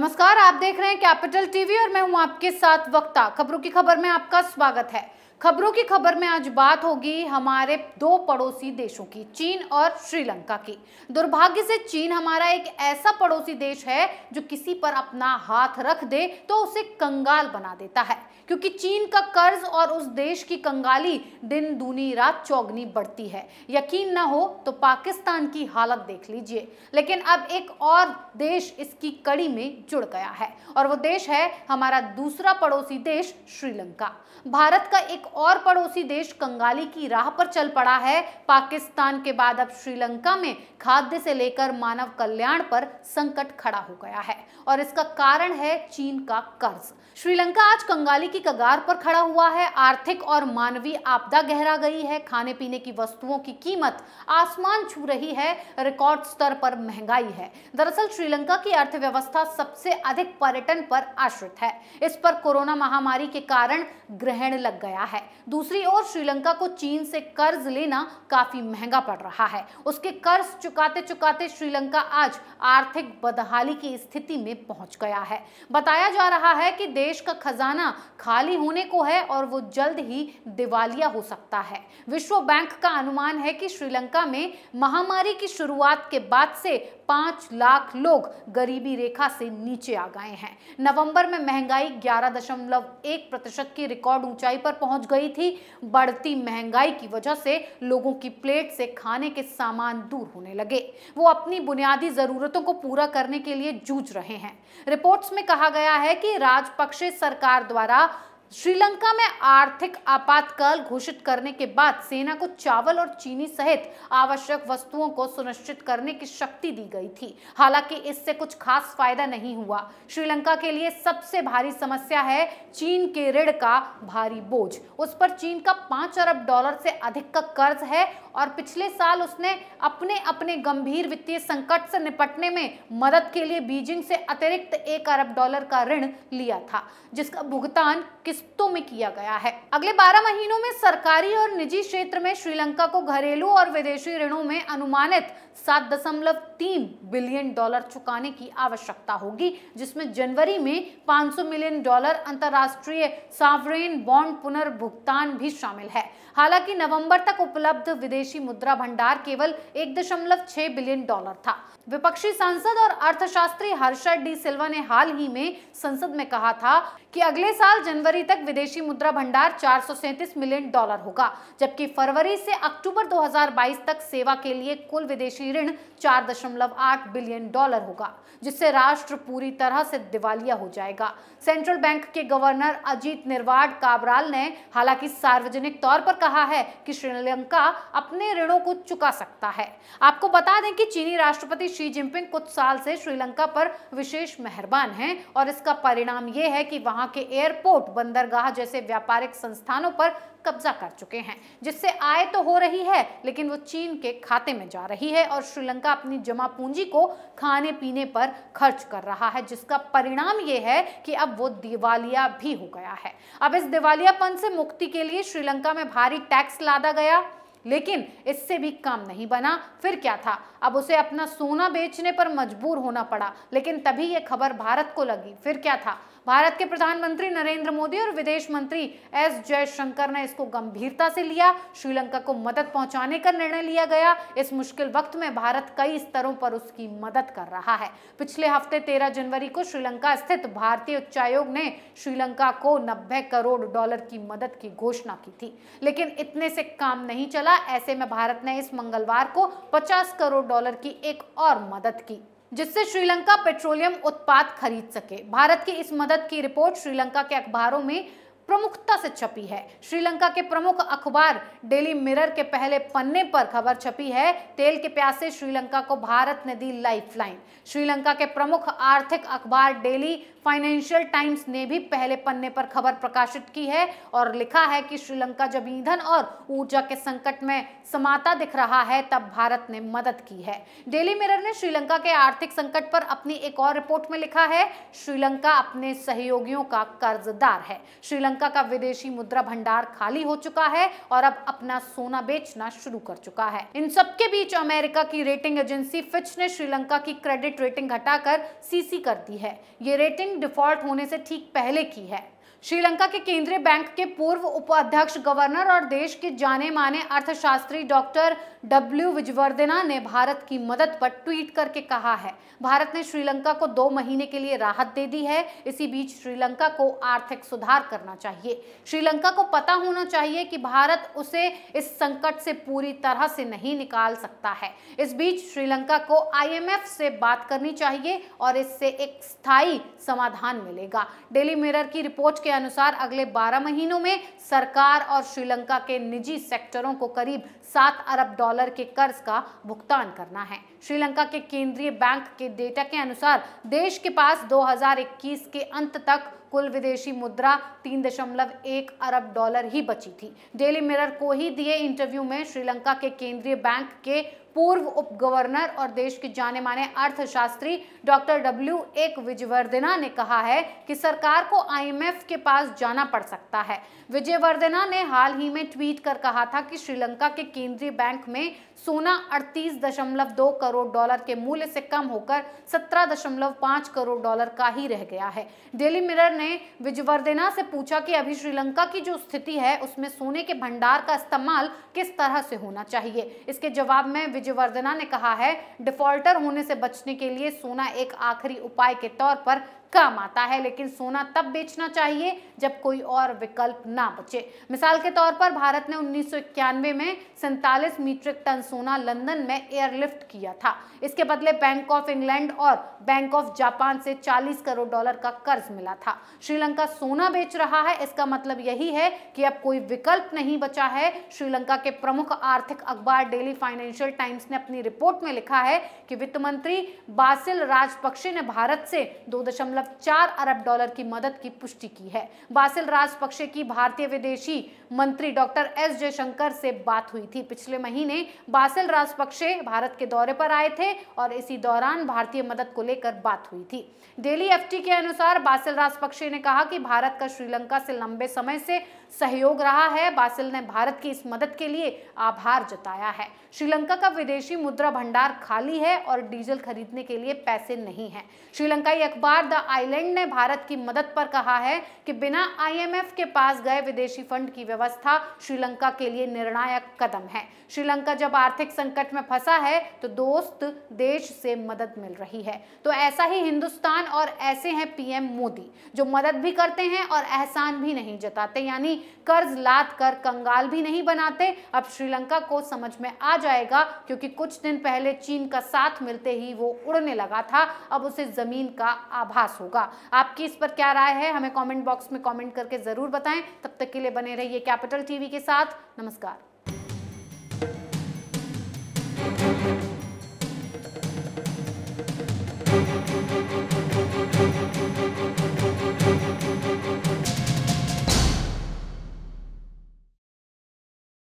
नमस्कार आप देख रहे हैं कैपिटल टीवी और मैं हूं आपके साथ वक्ता खबरों की खबर में आपका स्वागत है खबरों की खबर में आज बात होगी हमारे दो पड़ोसी देशों की चीन और श्रीलंका की दुर्भाग्य से चीन हमारा एक ऐसा पड़ोसी देश है जो किसी पर अपना हाथ रख दे तो उसे कंगाल बना देता है क्योंकि चीन का कर्ज और उस देश की कंगाली दिन दूनी रात चौगनी बढ़ती है यकीन ना हो तो पाकिस्तान की हालत देख लीजिए लेकिन अब एक और देश इसकी कड़ी में जुड़ गया है और वो देश है हमारा दूसरा पड़ोसी देश श्रीलंका भारत का एक और पड़ोसी देश कंगाली की राह पर चल पड़ा है पाकिस्तान के बाद अब श्रीलंका में खाद्य से लेकर मानव कल्याण पर संकट खड़ा हो गया है और इसका कारण है चीन का कर्ज श्रीलंका आज कंगाली की कगार पर खड़ा हुआ है आर्थिक और मानवीय आपदा गहरा गई है खाने पीने की वस्तुओं की कीमत आसमान छू रही है रिकॉर्ड स्तर पर महंगाई है दरअसल श्रीलंका की अर्थव्यवस्था सबसे अधिक पर्यटन पर आश्रित है इस पर कोरोना महामारी के कारण ग्रहण लग गया है है दूसरी ओर श्रीलंका को चीन से कर्ज लेना काफी महंगा पड़ रहा है उसके कर्ज चुकाते चुकाते श्रीलंका आज आर्थिक बदहाली की स्थिति में पहुंच गया है बताया जा रहा है कि देश का खजाना खाली होने को है और वो जल्द ही दिवालिया हो सकता है विश्व बैंक का अनुमान है कि श्रीलंका में महामारी की शुरुआत के बाद से पांच लाख लोग गरीबी रेखा से नीचे आ गए हैं नवंबर में महंगाई ग्यारह दशमलव एक प्रतिशत की रिकॉर्ड ऊंचाई पर पहुंच गई थी बढ़ती महंगाई की वजह से लोगों की प्लेट से खाने के सामान दूर होने लगे वो अपनी बुनियादी जरूरतों को पूरा करने के लिए जूझ रहे हैं रिपोर्ट्स में कहा गया है कि राजपक्षे सरकार द्वारा श्रीलंका में आर्थिक आपातकाल घोषित करने के बाद सेना को चावल और चीनी सहित आवश्यक वस्तुओं को सुनिश्चित करने की शक्ति दी गई थी हालांकि इससे कुछ खास फायदा नहीं हुआ श्रीलंका के लिए सबसे भारी समस्या है चीन के ऋण का भारी बोझ उस पर चीन का पांच अरब डॉलर से अधिक का कर्ज है और पिछले साल उसने अपने अपने गंभीर वित्तीय संकट से निपटने में मदद के लिए बीजिंग से अतिरिक्त एक अरब डॉलर का ऋण लिया था जिसका भुगतान किस्तों में किया गया है अगले बारह महीनों में सरकारी और निजी क्षेत्र में श्रीलंका को घरेलू और विदेशी ऋणों में अनुमानित सात दशमलव तीन बिलियन डॉलर चुकाने की आवश्यकता होगी जिसमें जनवरी में 500 मिलियन डॉलर अंतर्राष्ट्रीय सावरेन बॉन्ड पुनर्भुगतान भी शामिल है हालांकि नवंबर तक उपलब्ध विदेशी मुद्रा भंडार केवल एक दशमलव छह बिलियन डॉलर था विपक्षी सांसद और अर्थशास्त्री हर्षद डी सिल्वा ने हाल ही में संसद में कहा था कि अगले साल जनवरी तक विदेशी मुद्रा भंडार चार मिलियन डॉलर होगा जबकि फरवरी से अक्टूबर 2022 तक सेवा के लिए कुल विदेशी ऋण 4.8 बिलियन डॉलर होगा जिससे राष्ट्र पूरी तरह से दिवालिया हो जाएगा सेंट्रल बैंक के गवर्नर अजीत निर्वाड काबराल ने हालांकि सार्वजनिक तौर पर कहा है कि श्रीलंका अपने ऋणों को चुका सकता है आपको बता दें कि चीनी राष्ट्रपति शी जिनपिंग कुछ साल से श्रीलंका पर विशेष मेहरबान हैं और इसका परिणाम यह है कि वहां के एयरपोर्ट बंदरगाह जैसे व्यापारिक संस्थानों पर कब्जा कर चुके हैं जिससे आय तो हो रही है लेकिन वो चीन के खाते में जा रही है और श्रीलंका अपनी जमा पूंजी को खाने पीने पर खर्च कर रहा है जिसका परिणाम ये है कि अब वो दिवालिया भी हो गया है अब इस दिवालियापन से मुक्ति के लिए श्रीलंका में भारी टैक्स लादा गया लेकिन इससे भी काम नहीं बना फिर क्या था अब उसे अपना सोना बेचने पर मजबूर होना पड़ा लेकिन तभी यह खबर भारत को लगी फिर क्या था भारत के प्रधानमंत्री नरेंद्र मोदी और विदेश मंत्री एस जयशंकर ने इसको गंभीरता से लिया श्रीलंका को मदद पहुंचाने का निर्णय लिया गया इस मुश्किल वक्त में भारत कई स्तरों पर उसकी मदद कर रहा है पिछले हफ्ते तेरह जनवरी को श्रीलंका स्थित भारतीय उच्चायोग ने श्रीलंका को नब्बे करोड़ डॉलर की मदद की घोषणा की थी लेकिन इतने से काम नहीं चला चला ऐसे में भारत ने इस मंगलवार को 50 करोड़ डॉलर की एक और मदद की जिससे श्रीलंका पेट्रोलियम उत्पाद खरीद सके भारत की इस मदद की रिपोर्ट श्रीलंका के अखबारों में प्रमुखता से छपी है श्रीलंका के प्रमुख अखबार डेली मिरर के पहले पन्ने पर खबर छपी है तेल के प्यासे श्रीलंका को भारत ने दी लाइफलाइन श्रीलंका के प्रमुख आर्थिक अखबार डेली फाइनेंशियल टाइम्स ने भी पहले पन्ने पर खबर प्रकाशित की है और लिखा है कि श्रीलंका जब ईंधन और ऊर्जा के संकट में समाता दिख रहा है तब भारत ने मदद की है डेली मिरर ने श्रीलंका के आर्थिक संकट पर अपनी एक और रिपोर्ट में लिखा है श्रीलंका अपने सहयोगियों का कर्जदार है श्रीलंका श्रीलंका का विदेशी मुद्रा भंडार खाली हो चुका है और अब अपना सोना बेचना शुरू कर चुका है इन सबके बीच अमेरिका की रेटिंग एजेंसी फिच ने श्रीलंका की क्रेडिट रेटिंग घटाकर सीसी कर दी है ये रेटिंग डिफॉल्ट होने से ठीक पहले की है श्रीलंका के केंद्रीय बैंक के पूर्व उपाध्यक्ष गवर्नर और देश के जाने माने अर्थशास्त्री डॉक्टर डब्ल्यू विजवर्धना ने भारत की मदद पर ट्वीट करके कहा है भारत ने श्रीलंका को दो महीने के लिए राहत दे दी है इसी बीच श्रीलंका को आर्थिक सुधार करना चाहिए श्रीलंका को पता होना चाहिए कि भारत उसे इस संकट से पूरी तरह से नहीं निकाल सकता है इस बीच श्रीलंका को आई से बात करनी चाहिए और इससे एक स्थायी समाधान मिलेगा डेली मिरर की रिपोर्ट के के अनुसार अगले 12 महीनों में सरकार और श्रीलंका के निजी सेक्टरों को करीब 7 अरब डॉलर के कर्ज का भुगतान करना है श्रीलंका के केंद्रीय बैंक के डेटा के अनुसार देश के पास 2021 के अंत तक कुल विदेशी मुद्रा तीन दशमलव एक अरब डॉलर ही बची थी डेली मिरर को ही दिए इंटरव्यू में श्रीलंका के केंद्रीय बैंक के पूर्व उप गवर्नर और देश के जाने माने अर्थशास्त्री डॉक्टर डब्ल्यू एक विजयवर्धना ने कहा है कि सरकार को आईएमएफ के पास जाना पड़ सकता है विजयवर्धना ने हाल ही में ट्वीट कर कहा था कि श्रीलंका के केंद्रीय बैंक में सोना 38.2 करोड़ डॉलर के मूल्य से कम होकर 17.5 करोड़ डॉलर का ही रह गया है डेली मिरर ने विजयवर्धना से पूछा कि अभी श्रीलंका की जो स्थिति है उसमें सोने के भंडार का इस्तेमाल किस तरह से होना चाहिए इसके जवाब में विजयवर्धना ने कहा है डिफॉल्टर होने से बचने के लिए सोना एक आखिरी उपाय के तौर पर काम आता है लेकिन सोना तब बेचना चाहिए जब कोई और विकल्प ना बचे मिसाल के तौर पर भारत ने उन्नीस में सैंतालीस मीट्रिक टन सोना लंदन में एयरलिफ्ट किया था इसके बदले बैंक ऑफ इंग्लैंड और बैंक ऑफ जापान से 40 करोड़ डॉलर का कर्ज मिला था श्रीलंका सोना बेच रहा है इसका मतलब यही है कि अब कोई विकल्प नहीं बचा है श्रीलंका के प्रमुख आर्थिक अखबार डेली फाइनेंशियल टाइम्स ने अपनी रिपोर्ट में लिखा है कि वित्त मंत्री बासिल राजपक्षे ने भारत से दो दशमलव दशमलव मतलब चार अरब डॉलर की मदद की पुष्टि की है बासिल राजपक्षे की भारतीय विदेशी मंत्री डॉक्टर एस जयशंकर से बात हुई थी पिछले महीने बासिल राजपक्षे भारत के दौरे पर आए थे और इसी दौरान भारतीय मदद को लेकर बात हुई थी डेली एफ के अनुसार बासिल राजपक्षे ने कहा कि भारत का श्रीलंका से लंबे समय से सहयोग रहा है बासिल ने भारत की इस मदद के लिए आभार जताया है श्रीलंका का विदेशी मुद्रा भंडार खाली है और डीजल खरीदने के लिए पैसे नहीं है श्रीलंकाई अखबार द आइलैंड ने भारत की मदद पर कहा है कि बिना आईएमएफ के पास गए विदेशी फंड की व्यवस्था श्रीलंका के लिए निर्णायक कदम है श्रीलंका जब आर्थिक संकट में फंसा है तो दोस्त देश से मदद मिल रही है तो ऐसा ही हिंदुस्तान और ऐसे हैं पीएम मोदी जो मदद भी करते हैं और एहसान भी नहीं जताते यानी कर्ज लाद कर कंगाल भी नहीं बनाते अब श्रीलंका को समझ में आ जाएगा क्योंकि कुछ दिन पहले चीन का साथ मिलते ही वो उड़ने लगा था अब उसे जमीन का आभास होगा आपकी इस पर क्या राय है हमें कॉमेंट बॉक्स में कॉमेंट करके ज़रूर बताएं तब तक के लिए बने रहिए कैपिटल टीवी के साथ नमस्कार